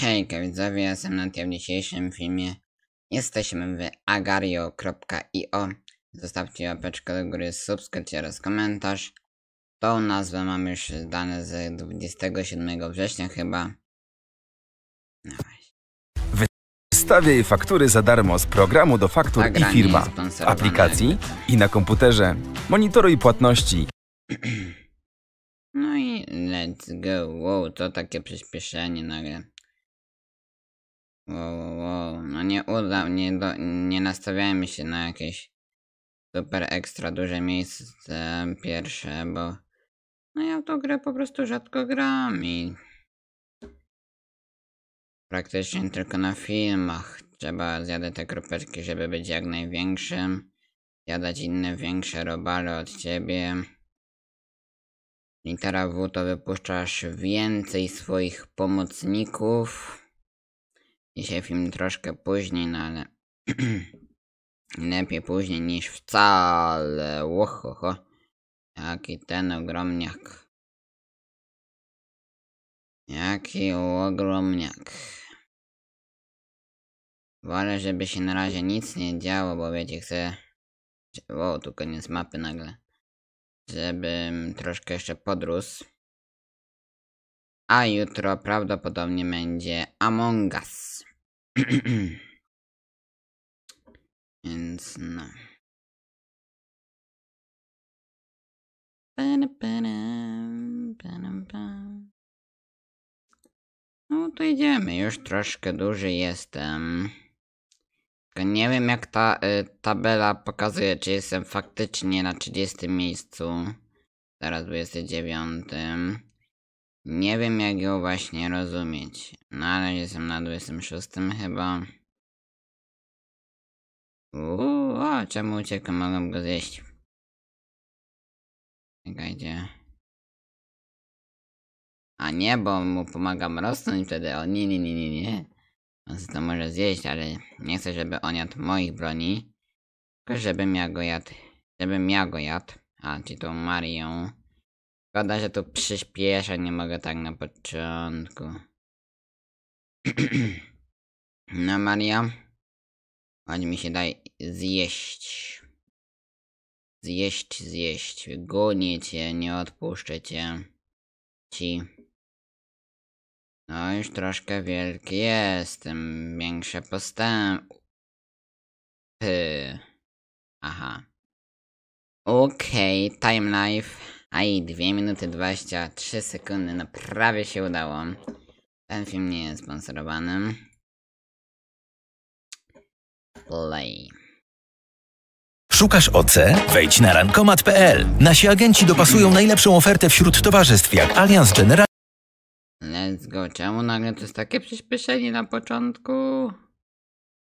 Hejka widzowie, ja jestem Natia w dzisiejszym filmie. Jesteśmy w agario.io Zostawcie łapeczkę do góry, subskrypcję oraz komentarz. Tą nazwę mam już dane z 27 września chyba. No właśnie. Wystawiaj faktury za darmo z programu do faktur Agra i firma, aplikacji tak. i na komputerze. Monitoruj płatności. No i let's go. Wow, to takie przyspieszenie nagle wow, wow. no nie uda, nie, do, nie nastawiałem się na jakieś super ekstra duże miejsce pierwsze, bo no ja w tą grę po prostu rzadko gram i praktycznie tylko na filmach trzeba zjadać te kropeczki, żeby być jak największym, zjadać inne większe robale od ciebie. Litera W to wypuszczasz więcej swoich pomocników. Dzisiaj film troszkę później, no ale lepiej później niż wcale. Łohoho. Jaki ten ogromniak. Jaki ogromniak. Wolę, żeby się na razie nic nie działo, bo wiecie, chcę... O, wow, tu koniec mapy nagle. Żebym troszkę jeszcze podróż, A jutro prawdopodobnie będzie Among Us. Więc no. No to idziemy, już troszkę duży jestem. nie wiem jak ta y, tabela pokazuje, czy jestem faktycznie na 30 miejscu. Teraz 29. Nie wiem jak ją właśnie rozumieć. Na no, razie jestem na 26 chyba. Uuu, o, czemu uciekłem? Mogę go zjeść. Czekajcie. A nie, bo mu pomagam rosnąć wtedy. O, nie, nie, nie, nie, nie. On to może zjeść, ale nie chcę, żeby on jadł moich broni. Tylko żebym ja go jadł. Żebym ja go jadł. A, czy tą Marią. Szkoda, że tu przyspieszę, nie mogę tak na początku. no Maria, chodź mi się daj zjeść. Zjeść, zjeść. Gonię cię, nie odpuszczę cię. Ci. No już troszkę wielki jestem. Większe postępy. Aha. Okej, okay, time life. A i 2 minuty 23 sekundy, no prawie się udało. Ten film nie jest sponsorowany. Play. Szukasz OC? Wejdź na rankomat.pl. Nasi agenci dopasują najlepszą ofertę wśród towarzystw jak Allianz General. Let's go. Czemu nagle to jest takie przyspieszenie na początku?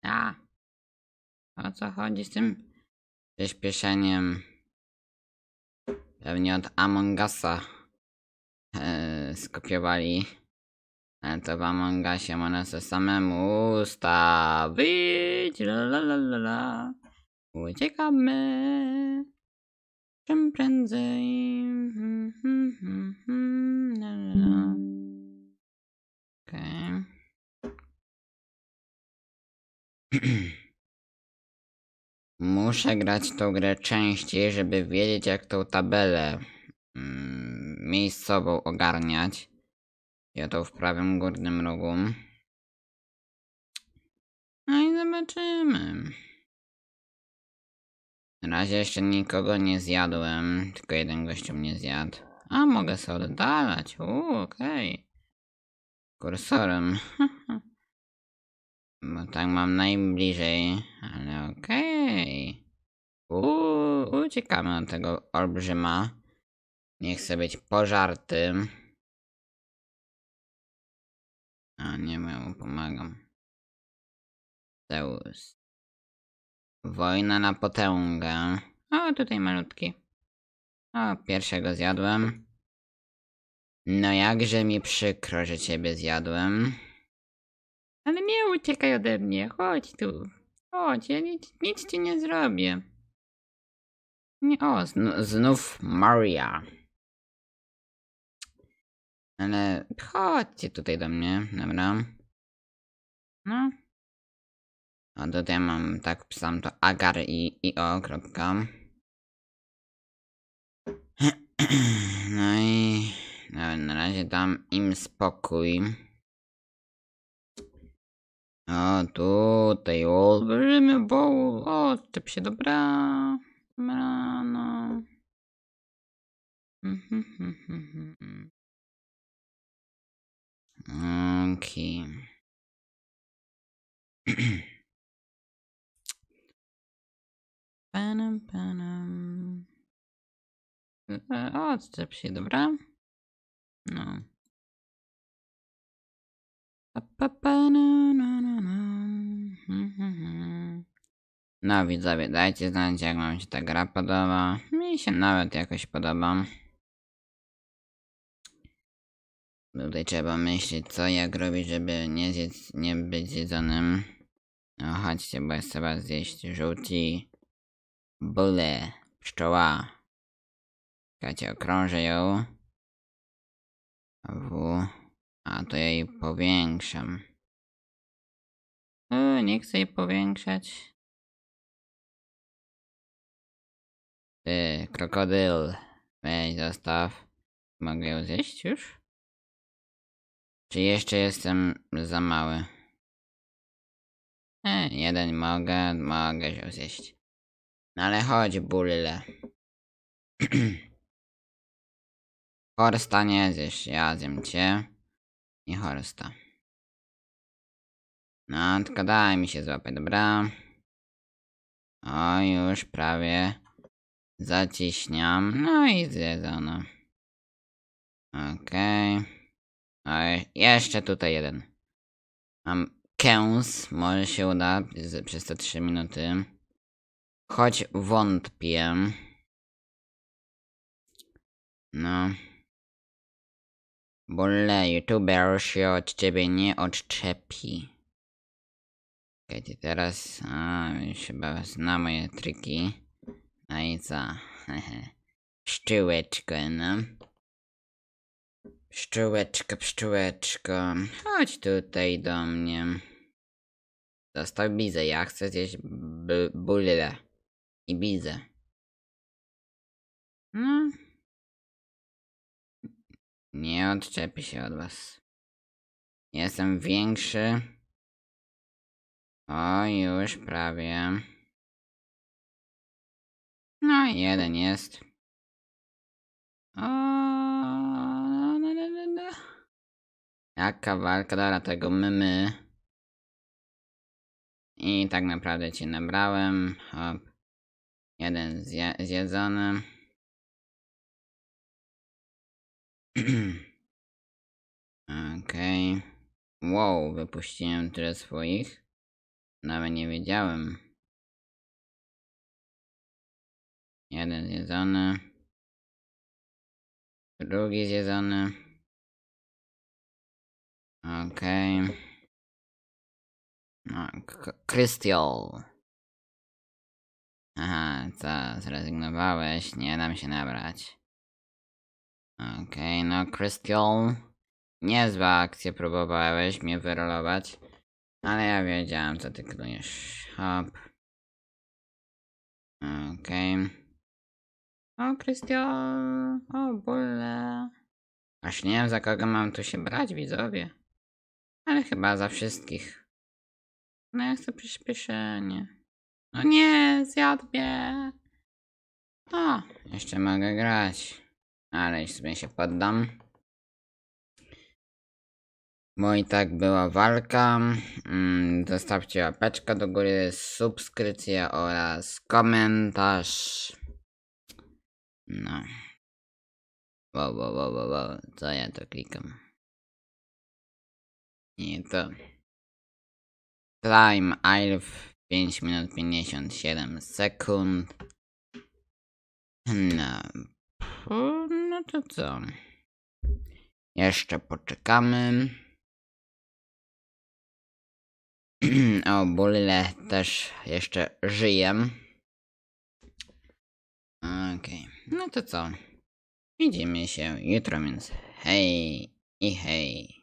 A. O co chodzi z tym przyspieszeniem? Pewnie od Amongasa yy, e, skopiowali. Ale to w Amongasie można sobie samemu ustawić. La, la, la, la, Uciekamy. Czym prędzej. Hmm, hmm, hmm, hmm, la, la, Okay. Muszę grać tą grę częściej, żeby wiedzieć jak tą tabelę mm, miejscową ogarniać. Ja to w prawym górnym rogu. No i zobaczymy. Na razie jeszcze nikogo nie zjadłem, tylko jeden gościu mnie zjadł. A mogę sobie oddalać, okej. Okay. Kursorem. Bo tak mam najbliżej, ale okej. Okay. Uciekamy od tego olbrzyma. Nie chcę być pożartym. A nie, mu pomagam. Zeus. Wojna na potęgę. O, tutaj malutki. O, pierwszego zjadłem. No jakże mi przykro, że ciebie zjadłem. Ale nie uciekaj ode mnie, chodź tu. Chodź, ja nic, nic ci nie zrobię. Nie, o, zn znów Maria. Ale chodźcie tutaj do mnie, dobra. No. A tutaj mam, tak pisam to agar i, i o, kropka. No i no, na razie dam im spokój. A tutaj olbrzymy O, odczep się dobra. Rano. Okej. Okay. panem, O, e, Odczep się, dobra? No. Hmm, hmm, hmm. No widzowie, dajcie znać jak wam się ta gra podoba. Mi się nawet jakoś podoba. Tutaj trzeba myśleć co jak robić, żeby nie, zjedz, nie być zjedzonym. No chodźcie, bo jest trzeba zjeść żółci. Bóle, pszczoła. Czekajcie, okrążę ją. W. A to jej powiększam. Yy, nie chcę jej powiększać. Ty, e, krokodyl. Weź, zostaw. Mogę ją zjeść już? Czy jeszcze jestem za mały? E, jeden mogę, mogę się zjeść. No ale chodź, bulle. Korsta nie zjesz, ja zjem cię. Nie chorosta. No, tylko daj mi się złapać, dobra? O, już prawie zaciśniam. No i zjedzono. Okej. Okay. jeszcze tutaj jeden. Mam kęs. Może się uda przez te 3 minuty. Choć wątpię. No. Bulle, youtuber się od ciebie nie odczepi. Kiedy teraz... A, już chyba zna moje triki. No i co? Pszczółeczkę, no. Pszczółeczko, pszczółeczko, chodź tutaj do mnie. Dostał bizę, ja chcę zjeść bulle i bizę. No, nie odczepi się od was. Jestem większy. O, już prawie. No, jeden jest. O, no, no, no, no. Jaka no. walka, dobra, tego my, my. I tak naprawdę cię nabrałem. Hop. Jeden zje zjedzony. Okej. Okay. Wow, wypuściłem tyle swoich. Nawet nie wiedziałem. Jeden zjedzony. Drugi zjedzony. Okej. Okay. No, Krystiol. Aha, co, zrezygnowałeś? Nie dam się nabrać. Okej, okay, no Crystal. Niezła akcja, próbowałeś mnie wyrolować. Ale ja wiedziałem, co ty knujesz. Hop. Okej. Okay. O, Krystian. O, bóle. Aż nie wiem, za kogo mam tu się brać, widzowie. Ale chyba za wszystkich. No ja chcę przyspieszenie. No nie, zjadł mnie. O, jeszcze mogę grać ale już sobie się poddam. Bo i tak była walka. Mm, zostawcie łapeczkę do góry, subskrypcję oraz komentarz. No. Bo, bo, bo, bo, bo. Co ja to klikam? Nie to. Prime elf 5 minut 57 sekund. No to co? Jeszcze poczekamy. o, Bulile też jeszcze żyję. Okej, okay. no to co? Widzimy się jutro, więc hej i hej.